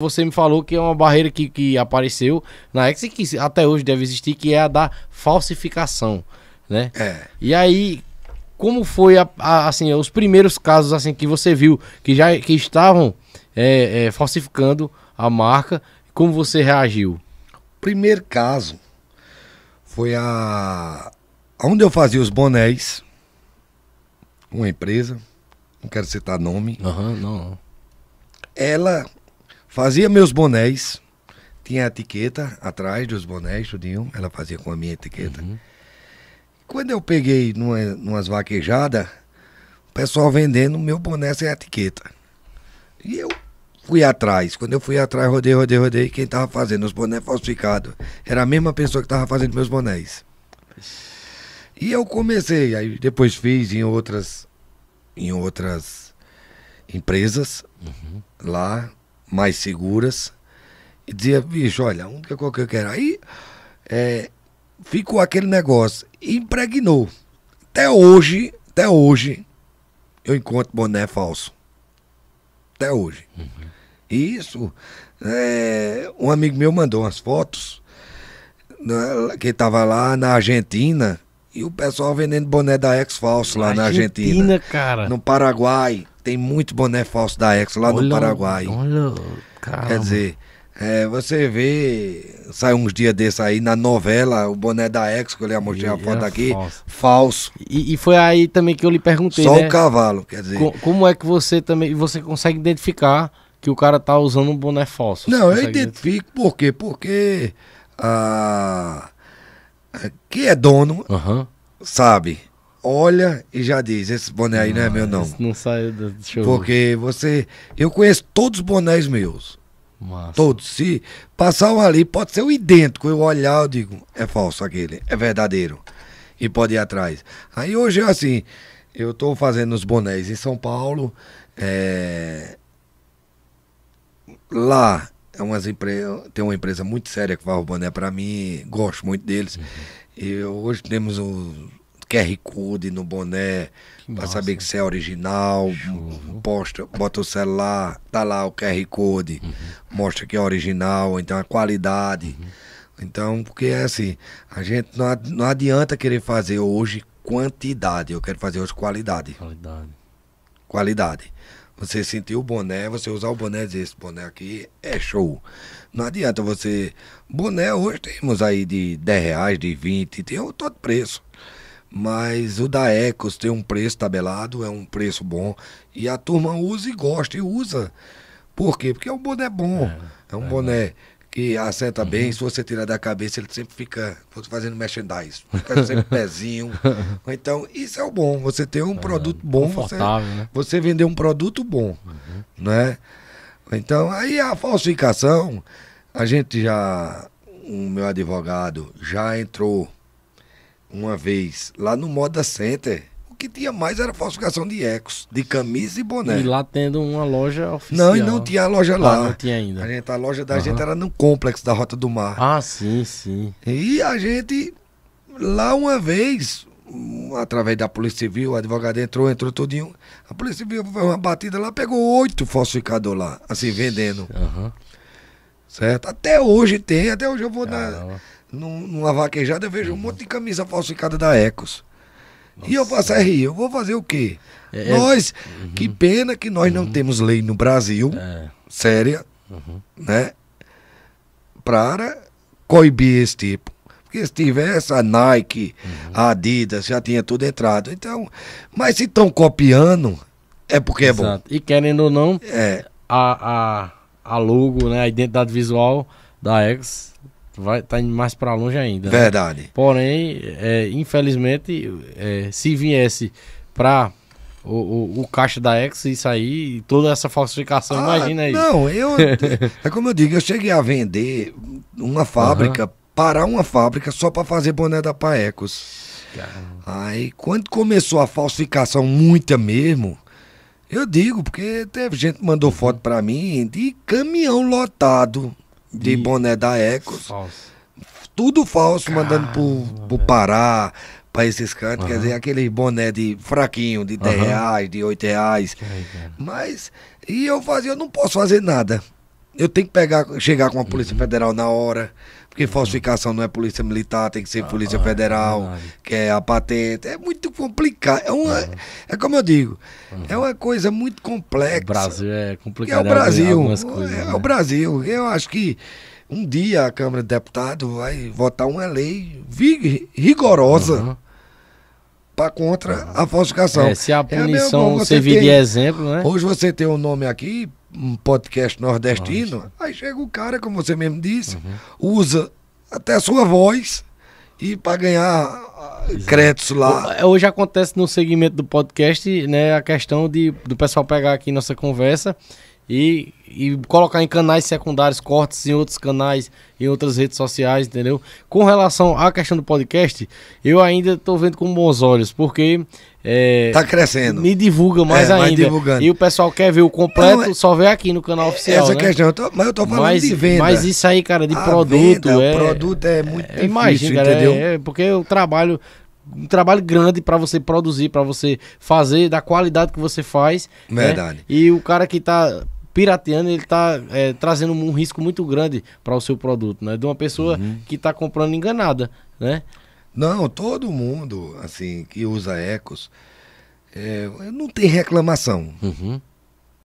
Você me falou que é uma barreira que, que apareceu na Ex e que até hoje deve existir, que é a da falsificação, né? É. E aí, como foi a, a, assim, os primeiros casos assim que você viu que já que estavam é, é, falsificando a marca? Como você reagiu? Primeiro caso foi a onde eu fazia os bonés, uma empresa, não quero citar nome. Uhum, não. Ela Fazia meus bonés. Tinha a etiqueta atrás dos bonés, tudinho. Ela fazia com a minha etiqueta. Uhum. Quando eu peguei numa, numas vaquejadas, o pessoal vendendo meu boné sem etiqueta. E eu fui atrás. Quando eu fui atrás, rodei, rodei, rodei. Quem tava fazendo os bonés falsificados era a mesma pessoa que tava fazendo meus bonés. E eu comecei, aí depois fiz em outras em outras empresas uhum. lá mais seguras e dizia, bicho, olha, a única coisa que eu quero. Aí é, ficou aquele negócio, impregnou. Até hoje, até hoje, eu encontro boné falso. Até hoje. Uhum. E isso, é, um amigo meu mandou umas fotos né, que estava lá na Argentina e o pessoal vendendo boné da Ex falso lá Argentina, na Argentina. cara. No Paraguai tem muito boné falso da Exo lá olha, no Paraguai. Olha, caramba. Quer dizer, é, você vê, saiu uns dias desses aí na novela, o boné da Exo, que eu lhe mostrei a foto é aqui, falso. falso. E, e, foi aí também que eu lhe perguntei, Só né? o cavalo, quer dizer. como é que você também, você consegue identificar que o cara tá usando um boné falso? Não, eu identifico, por quê? Porque... Ah, quem é dono uhum. sabe olha e já diz: esse boné aí não, não é meu, ah, não. Não sai do show. Porque você. Eu conheço todos os bonés meus. Massa. Todos. Se passar um ali, pode ser o idêntico. Eu olhar, eu digo: é falso aquele, é verdadeiro. E pode ir atrás. Aí hoje é assim: eu estou fazendo os bonés em São Paulo. É... Lá é umas empre... tem uma empresa muito séria que faz o boné para mim, gosto muito deles. Uhum. E hoje temos os QR Code no boné, para saber que você é original, posta, bota o celular, tá lá o QR Code, uhum. mostra que é original, então a qualidade. Uhum. Então, porque é assim, a gente não, não adianta querer fazer hoje quantidade, eu quero fazer hoje qualidade. Qualidade. Qualidade. Você sentir o boné, você usar o boné e dizer, esse boné aqui é show. Não adianta você. Boné hoje temos aí de 10 reais, de 20, tem todo preço. Mas o da Ecos tem um preço tabelado, é um preço bom. E a turma usa e gosta e usa. Por quê? Porque um boné é bom. É, é um é boné bom. que assenta uhum. bem. Se você tirar da cabeça, ele sempre fica fazendo merchandise. Fica sempre pezinho. Então, isso é o bom. Você ter um é, produto bom, você, né? você vender um produto bom. Uhum. Né? Então, aí a falsificação, a gente já. O meu advogado já entrou uma vez lá no Moda Center. O que tinha mais era falsificação de ecos, de camisa e boné. E lá tendo uma loja oficial. Não, e não tinha a loja lá. Ah, lá. Não tinha ainda. A, gente, a loja da uhum. gente era no complexo da Rota do Mar. Ah, sim, sim. E a gente, lá uma vez, através da Polícia Civil, o advogado entrou, entrou todinho. A Polícia Civil foi uma batida lá, pegou oito falsificadores lá, assim, vendendo. Uhum. Certo? Até hoje tem, até hoje eu vou Caramba. na num, numa vaquejada, eu vejo um uhum. monte de camisa falsificada da Ecos. Nossa. E eu faço a rir, eu vou fazer o quê? É, é, nós, uhum. que pena que nós uhum. não temos lei no Brasil, é. séria, uhum. né? Para coibir esse tipo. Porque se tivesse a Nike, uhum. a Adidas, já tinha tudo entrado. Então, mas se estão copiando, é porque Exato. é bom. E querendo ou não, é. a, a, a logo, né, a identidade visual da Ecos vai tá indo mais para longe ainda. Né? Verdade. Porém, é, infelizmente, é, se viesse para o, o, o, caixa da Ex, isso aí, toda essa falsificação, ah, imagina aí. Não, eu. É como eu digo, eu cheguei a vender uma fábrica, uhum. parar uma fábrica só para fazer boné da Paecos. Aí, quando começou a falsificação, muita mesmo. Eu digo, porque teve gente que mandou uhum. foto para mim de caminhão lotado de boné da Ecos. Falso. Tudo falso, Caramba, mandando pro, pro Pará, pra esses cantos. Uhum. Quer dizer, aquele boné de fraquinho, de 10 uhum. reais, de 8 reais. Aí, Mas, e eu fazia, eu não posso fazer nada. Eu tenho que pegar, chegar com a Polícia Federal na hora, porque falsificação não é Polícia Militar, tem que ser ah, Polícia ah, Federal, é que é a patente. É muito complicado. É, uma, uhum. é como eu digo, uhum. é uma coisa muito complexa. O Brasil é complicado. É o é Brasil. Coisas, é, né? é o Brasil. Eu acho que um dia a Câmara de Deputados vai votar uma lei rigorosa. Uhum para contra a falsificação. É, se a é, punição é a de exemplo, né? Hoje você tem um nome aqui, um podcast nordestino, Nossa. aí chega o cara, como você mesmo disse, uhum. usa até a sua voz e para ganhar ah, Exato. créditos lá. É, hoje acontece no segmento do podcast, né, a questão de, do pessoal pegar aqui nossa conversa e, e colocar em canais secundários, cortes em outros canais, em outras redes sociais, entendeu? Com relação à questão do podcast, eu ainda estou vendo com bons olhos, porque. É, tá crescendo. Me divulga mais é, ainda. Mais divulgando. E o pessoal quer ver o completo, Não, é só vê aqui no canal oficial. Essa né? questão, eu tô, mas eu tô falando mas, de venda. Mas isso aí, cara, de A produto. Venda, é, o produto é muito é, difícil, imagina, entendeu? Cara, é, é, porque o trabalho um trabalho grande para você produzir, para você fazer da qualidade que você faz. Né? Verdade. Né? E o cara que tá pirateando, ele está é, trazendo um risco muito grande para o seu produto, né? De uma pessoa uhum. que está comprando enganada, né? Não, todo mundo, assim, que usa ecos, é, não tem reclamação. Uhum.